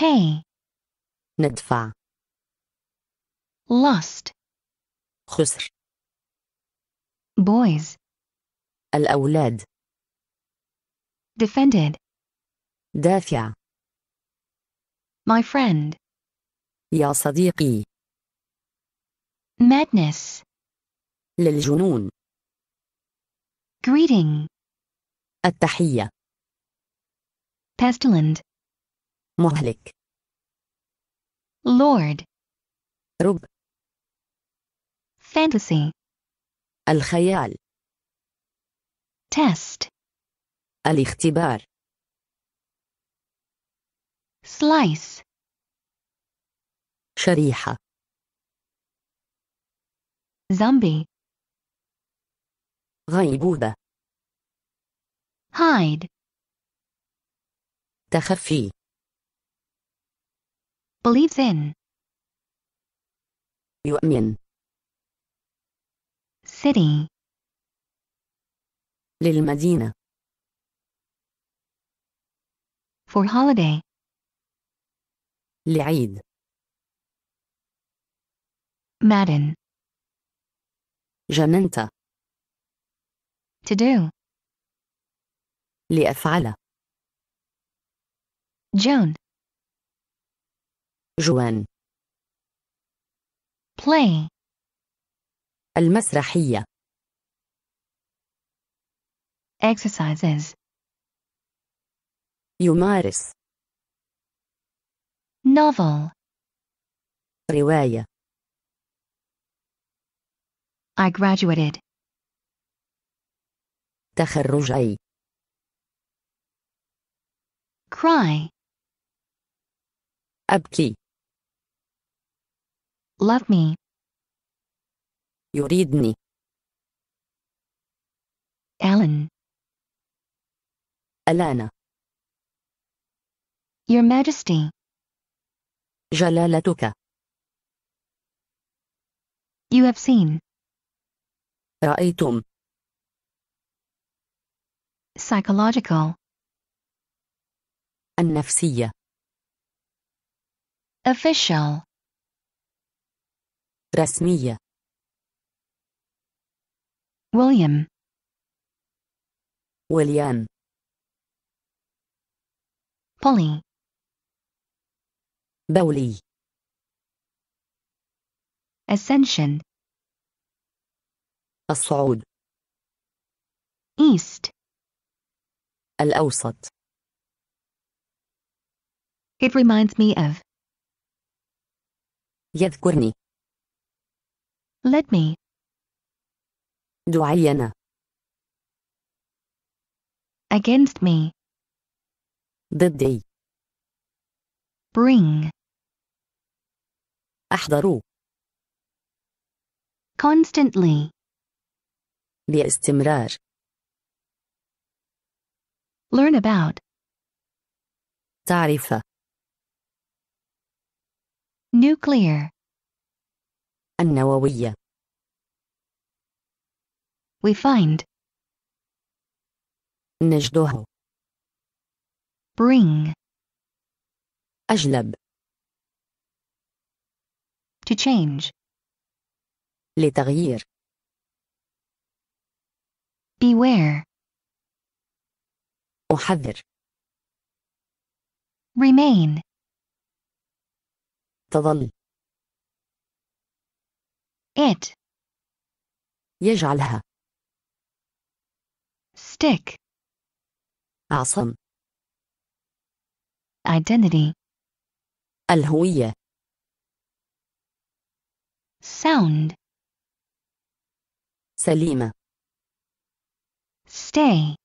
pay ندفع lost خسر boys الأولاد defended دافع my friend يا صديقي madness للجنون greeting التحية pestilent مهلك Lord رب Fantasy الخيال Test الاختبار Slice شريحة Zombie غيبوبة Hide تخفي believes in. Union. City. للمدينة. For holiday. لعيد. Madden. جننت. To do. لأفعل. Joan. جوان play المسرحية exercises يمارس novel رواية I graduated تخرجي cry أبكي Love me. يريدني. Alan. Alana. Your Majesty. جلالتك. You have seen. رأيتم. Psychological. النفسية. Official. رسمية William William. Polly Bowley. Ascension الصعود East الأوسط It reminds me of يذكرني let me. دعينا. Against me. The day. Bring. أحضروا. Constantly. باستمرار. Learn about. تعرف. Nuclear. النووية We find نجده bring أجلب to change لتغيير beware أحذر remain تظل it يجعلها stick عصم identity الهوية sound سليمة stay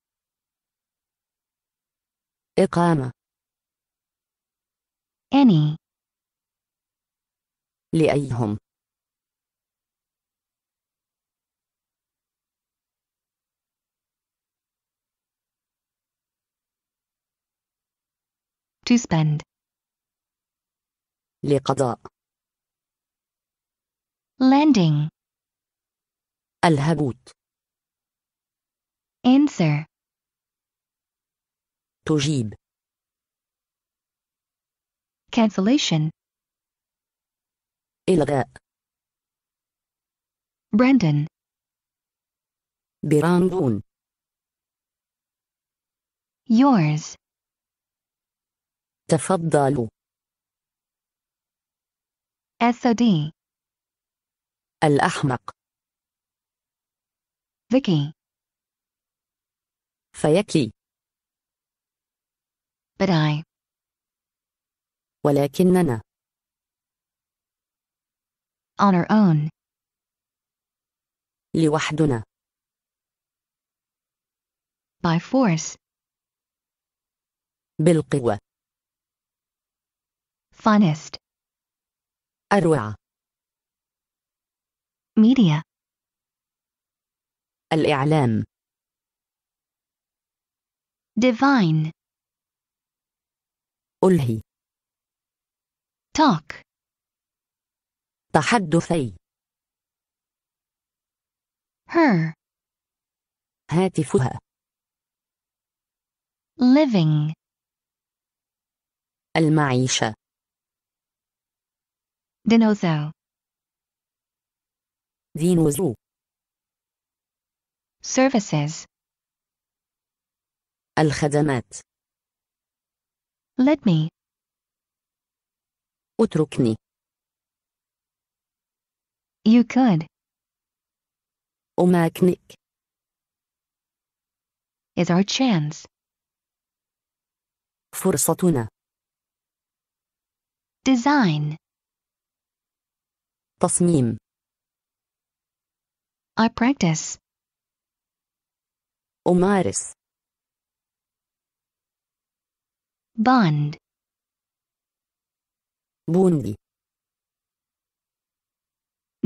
إقامة any لأيهم to spend لقضاء lending الهبوط answer تجيب cancellation إلغاء Brandon. براندون. yours تفضلوا SOD الأحمق ذكي فيكي But I. ولكننا On our own. لوحدنا By force. بالقوة funnest اروع media الإعلام divine ألهي talk تحدثي her هاتفها living المعيشة Dinosaur. Dinosaur. Services. الخدمات. Let me. اتركني. You could. أماكنك. Is our chance. فرصتنا. Design. تصميم I practice أمارس bond بوندي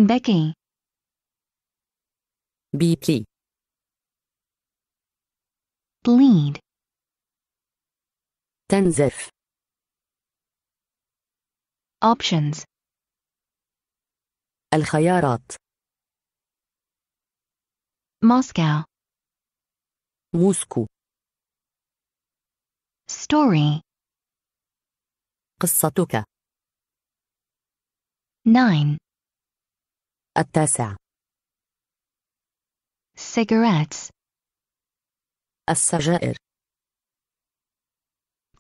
Becky BP bleed تنزف options الخيارات موسكو موسكو ستوري قصتك 9 التاسع سيجارات السجائر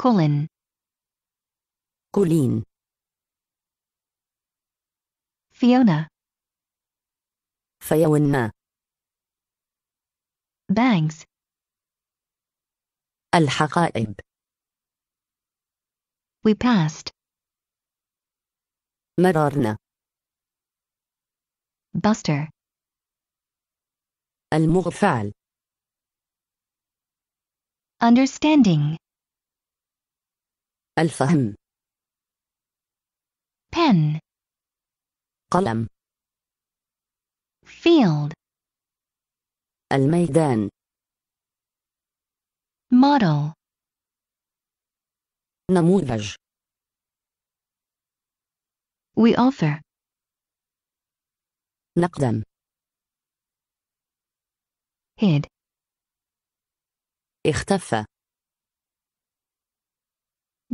كولين كولين Fiona. Fiona. Bangs. الحقائب. We passed. مررنا. Buster. المغفال. Understanding. الفهم. Pen. قلم field الميدان model نموذج we offer نقدم hid اختفى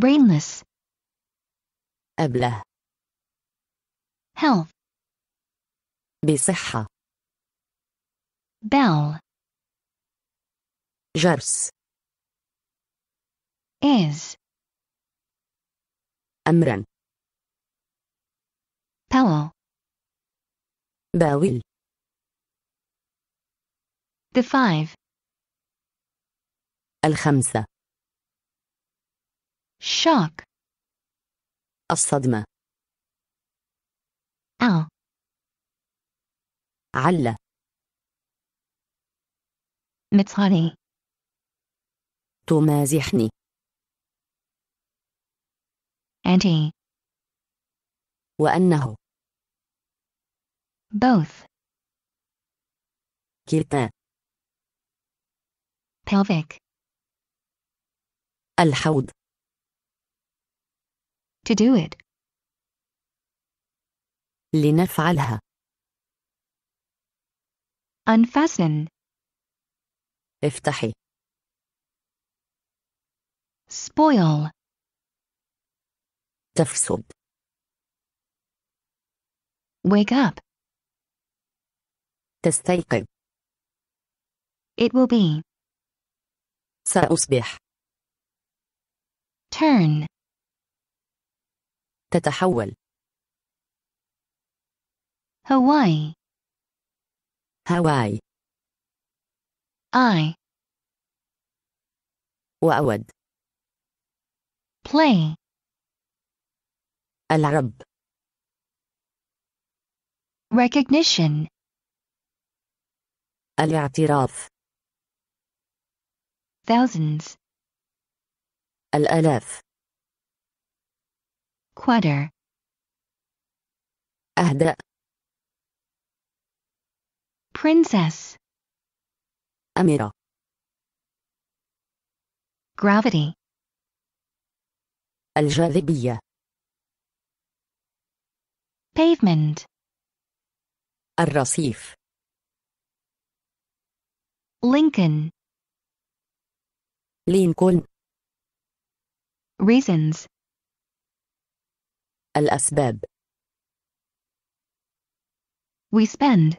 brainless أبله health بصحة bell جرس is أمرا bowel باويل the five الخمسة shock الصدمة أو على متصاري تمازحني أنت وأنه both كلتا pelvic الحوض to do it لنفعلها. Unfasten. افتحي. Spoil. تفسد. Wake up. تستيقظ. It will be. سأصبح. Turn. تتحول. Hawaii. هواي. I. وأود. Play. العب. Recognition. الاعتراف. Thousands. الآلاف. Quarter. أهدأ. Princess. Amira. Gravity. الجاذبية. Pavement. الرصيف. Lincoln. Lincoln. Reasons. الأسباب. We spend.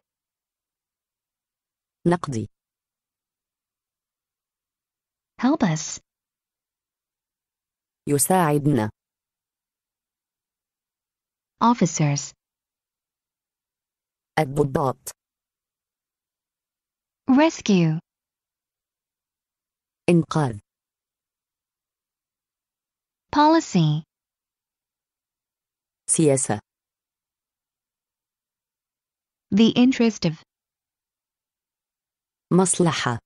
نقدي Help us. يساعدنا Officers. الضباط Rescue. إنقاذ Policy. سياسة The interest of. مصلحة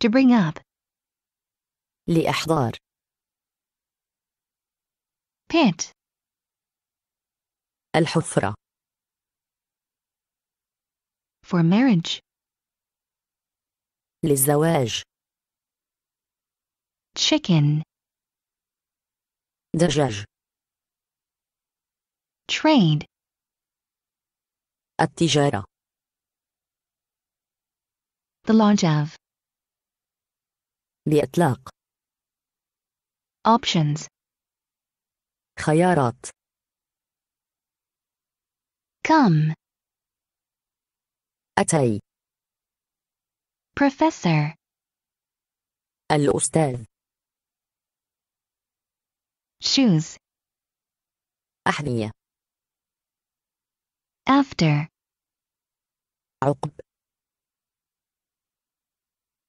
to bring up لإحضار pit الحفرة for marriage للزواج chicken دجاج trade التجارة The launch of. بإطلاق. Options. خيارات. Come. أتي. Professor. الأستاذ. Shoes. أحذية. After. عقب.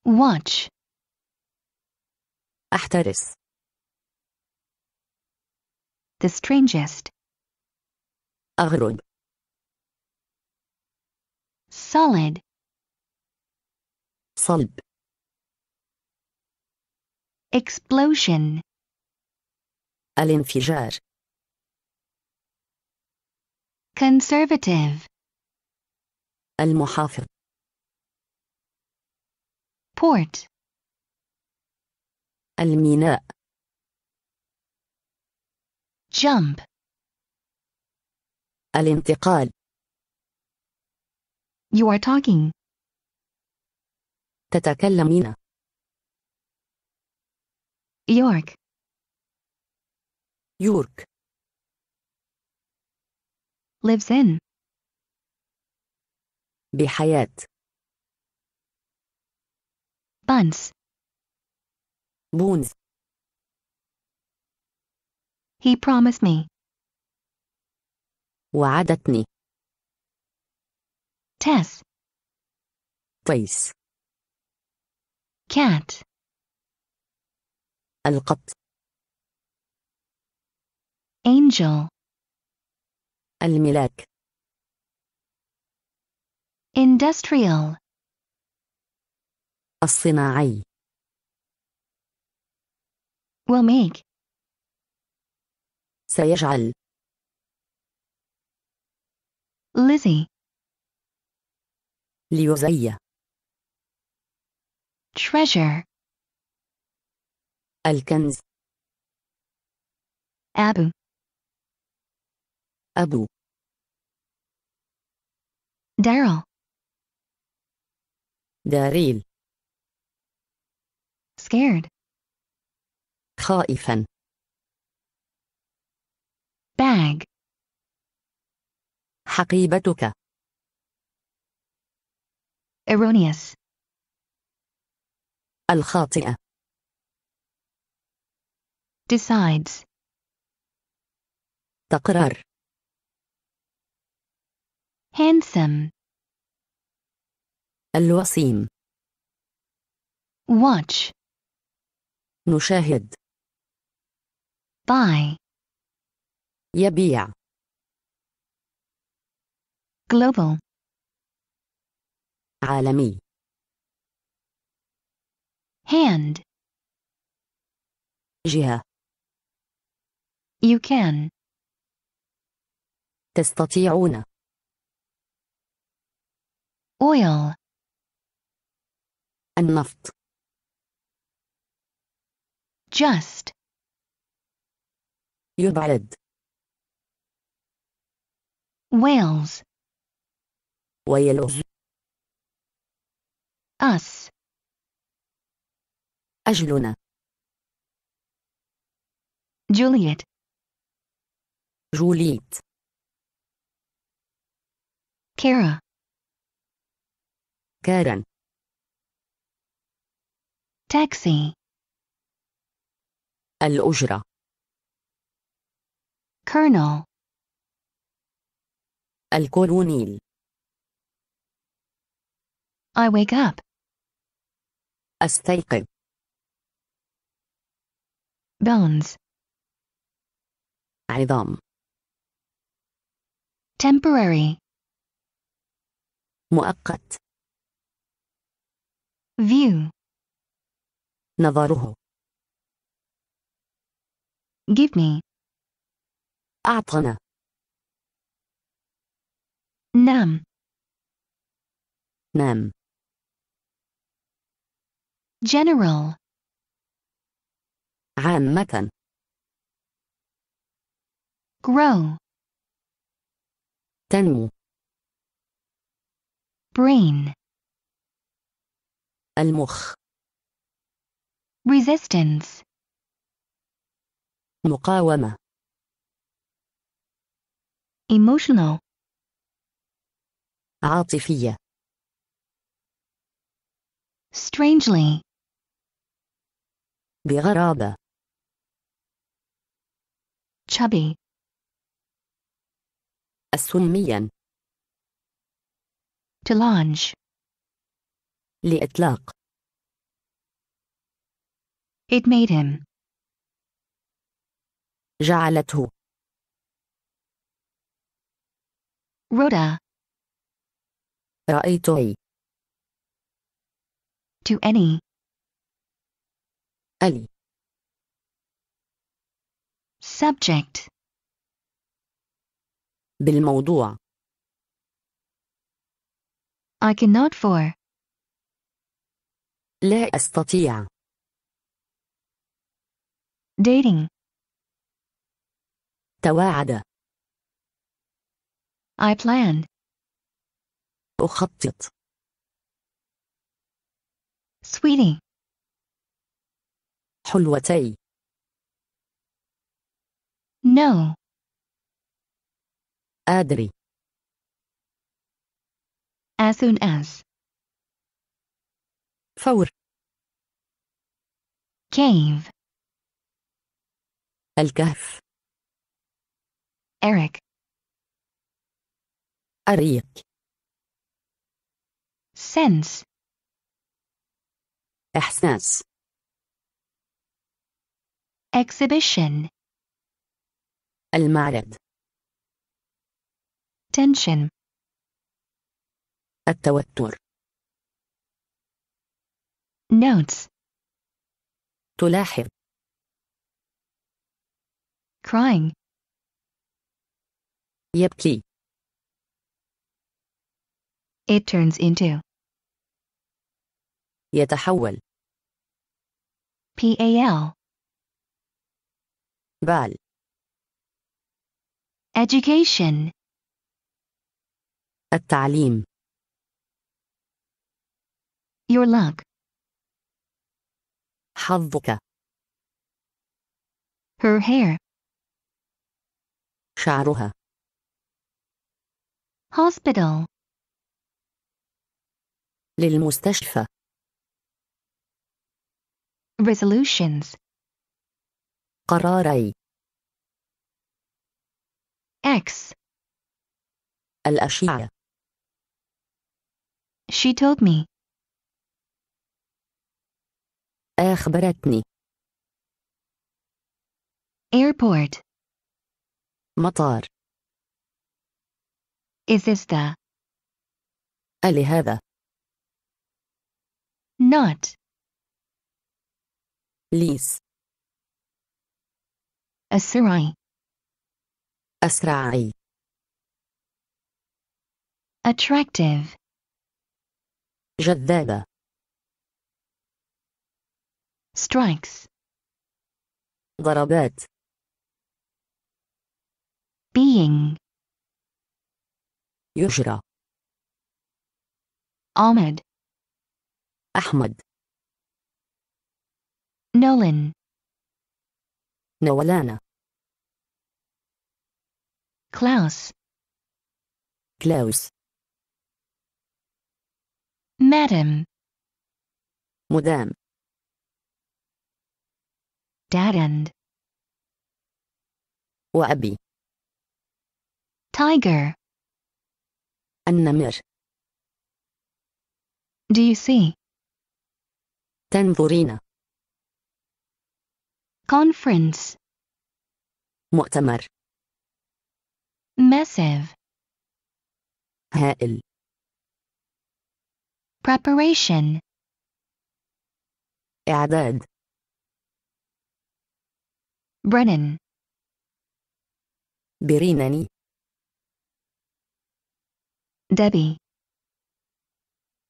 Watch. أحترس. The strangest. أغرب. Solid. صلب. Explosion. الانفجار. Conservative. المحافظ port الميناء jump الانتقال you are talking تتكلمين york york lives in بحياه buns boons he promised me وعدتني Tess قيس cat القط angel الملاك industrial الصناعي will make سيجعل Lizzie ليزي treasure الكنز أبو أبو داريل داريل scared خائفا bag حقيبتك erroneous الخاطئة decides تقرر. handsome الوسيم watch نشاهد buy يبيع global عالمي hand جهة you can تستطيعون oil النفط just يبعد Wales ويلوز us أجلنا Juliet Juliet Kara Karen Taxi الأجرة colonel الكولونيل I wake up أستيقظ bones عظام temporary مؤقت view نظره Give me. أعطنا. نام. نام. General. عامة. Grow. تنمو. Brain. المخ. Resistance. مقاومة emotional عاطفية strangely بغرابة chubby السلميا to launch لإطلاق It made him جعلته Rhoda رأيت أي to any ألي subject بالموضوع I cannot for لا أستطيع dating تواعد I plan أخطط Sweetie حلوتي No أدري As soon as فور Cave الكهف Eric. أريك. Sense. إحساس. Exhibition. المعرض. Tension. التوتر. Notes. تلاحظ. Crying. Yepki. It turns into. يتحول. PAL. بال. Education. التعليم. Your luck. حظك. Her hair. شعرها hospital للمستشفى resolutions قراري X الأشعة ah. She told me أخبرتني airport مطار is this the? esta. Alejada. Not. Liz. Asrai. Asrai. Attractive. Jadada. Strikes. bit. Being. يجرى Ahmed أحمد Nolan نولانا Klaus كلاوس Madam مدام Dad and وأبي Tiger النمر Do you see? تنظرين Conference مؤتمر Massive هائل Preparation إعداد Brennan بريناني Debbie.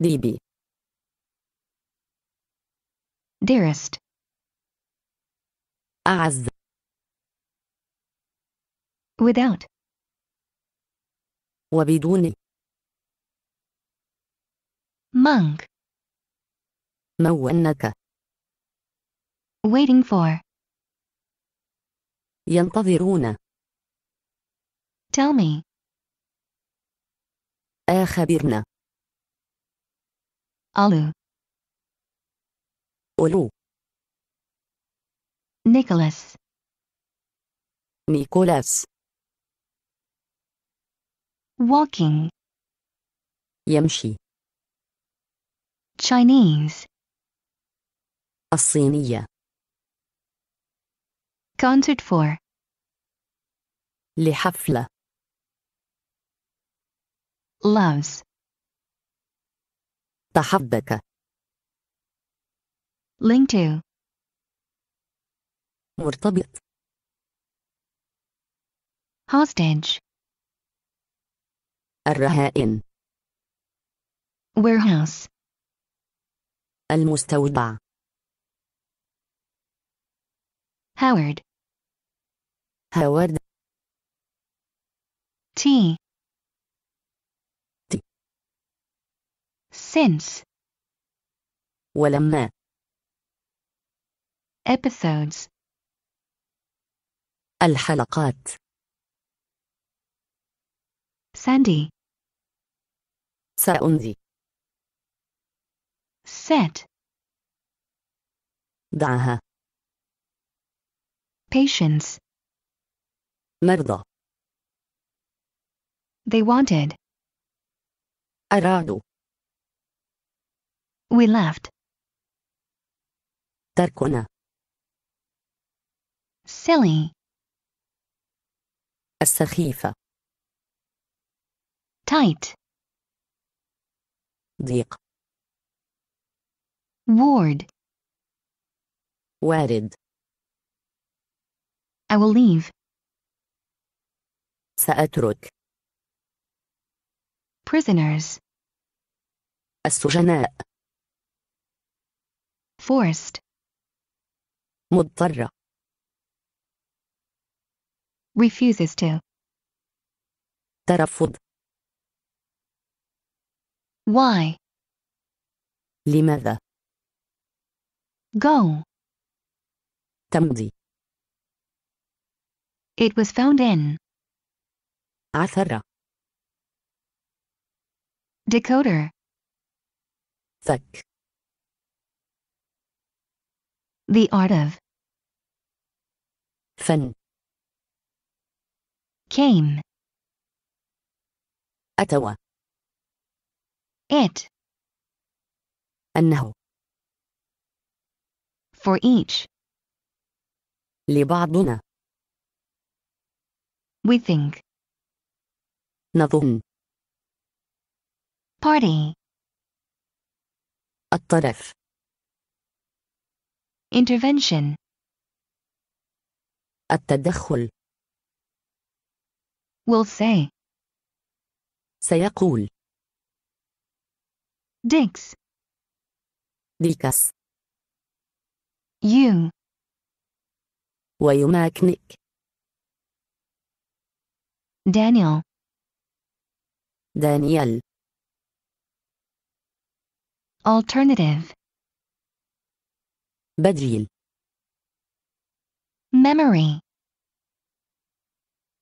Debbie. Dearest. أعز. Without. وبدون. Monk. مونك. Waiting for. ينتظرون. Tell me. أخبرنا آه، ألو. ألو. نيكولاس نيكولاس walking يمشي Chinese الصينية concert for لحفلة loves تحبك link to مرتبط hostage الرهائن warehouse المستودع Howard Howard T since ولما episodes الحلقات Sandy سأمضي set دعها Patience. مرضى they wanted أرادوا we left. Tarcona. Silly. السخيفة. Tight. ضيق. Ward. وارد. I will leave. سأترك. Prisoners. السجناء forced مضطرة refuses to ترفض why لماذا go تمضي it was found in عثرة decoder فك the art of. Fin. Came. أتوا. It. أنه. For each. لبعضنا. We think. نظن. Party. الطرف intervention التدخل will say سيقول Dix ديكس you ويماكنك Daniel دانيال Alternative بديل memory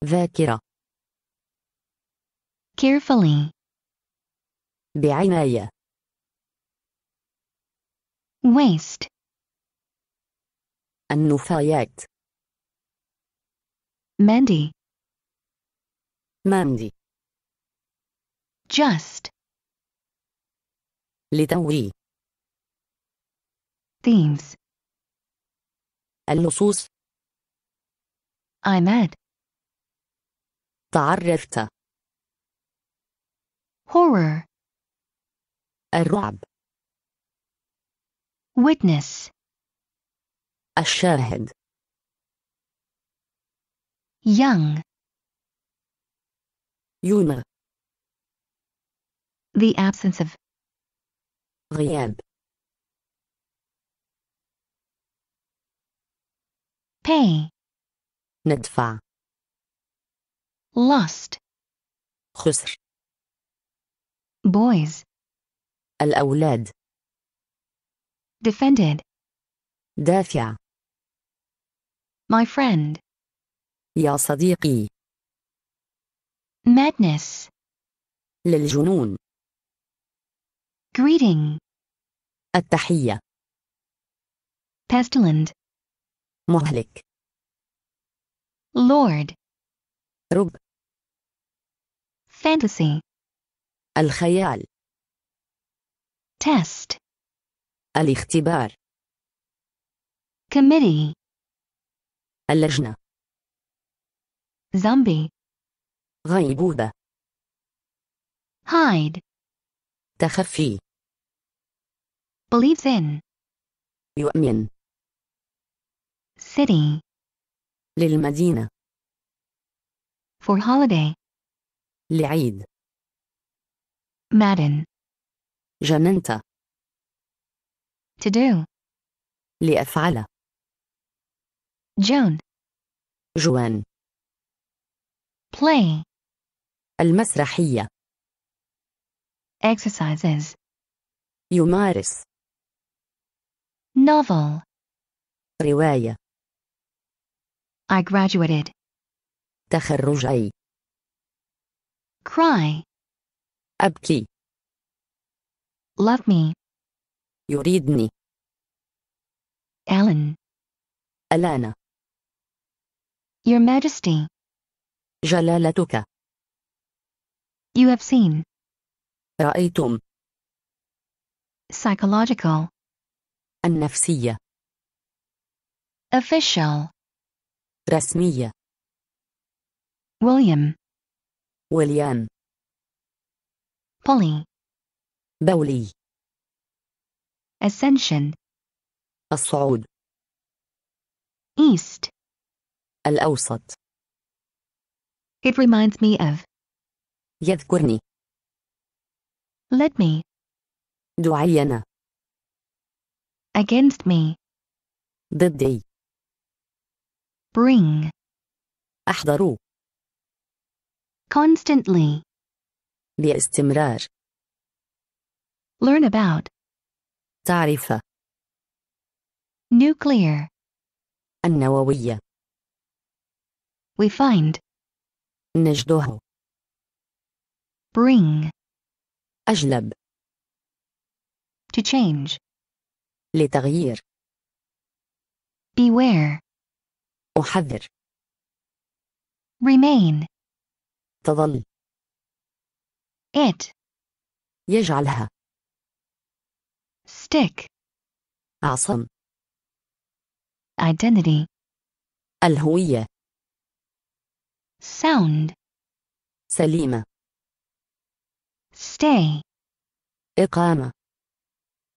ذاكرة carefully بعناية waste النفايات Mandy Mandy just لتوي thieves اللصوص I met تعرفت Horror الرعب Witness الشاهد Young Yuna The absence of غياب pay ندفع lost خسر boys الأولاد defended دافع my friend يا صديقي madness للجنون greeting التحية pestilent مهلك Lord رب Fantasy الخيال Test الاختبار Committee اللجنة Zombie غيبوبة Hide تخفي Believes in يؤمن city للمدينة for holiday لعيد Madden جننت to do لأفعل Joan جوان play المسرحية exercises يمارس novel رواية I graduated. تخرجي. Cry. أبكي. Love me. يريدني. Alan. ألانا. Your Majesty. جلالتك. You have seen. رأيتم. Psychological. النفسية. Official. رسمية William William Polly Bowley. Ascension الصعود East الأوسط It reminds me of يذكرني Let me دعينا Against me the day bring أحضروا constantly باستمرار learn about تعرف nuclear النووية we find نجده bring أجلب to change لتغيير beware أحذر remain تظل it يجعلها stick أعصم identity الهوية sound سليمة stay إقامة